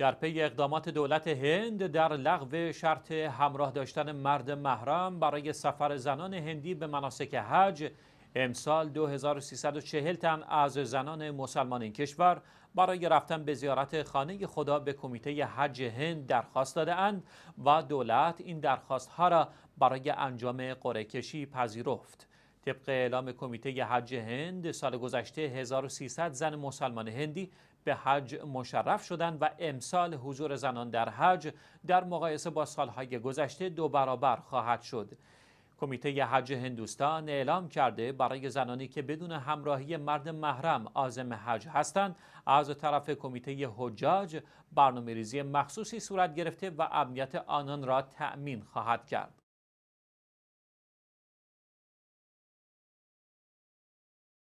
در پی اقدامات دولت هند در لغو شرط همراه داشتن مرد محرم برای سفر زنان هندی به مناسک حج امسال 2340 تن از زنان مسلمان این کشور برای رفتن به زیارت خانه خدا به کمیته حج هند درخواست داده اند و دولت این درخواست ها را برای انجام قره پذیرفت. طبق اعلام کمیته حج هند سال گذشته 1300 زن مسلمان هندی به حج مشرف شدند و امسال حضور زنان در حج در مقایسه با سالهای گذشته دو برابر خواهد شد. کمیته حج هندوستان اعلام کرده برای زنانی که بدون همراهی مرد محرم آزم حج هستند از طرف کمیته حجاج برنامه ریزی مخصوصی صورت گرفته و امنیت آنان را تأمین خواهد کرد.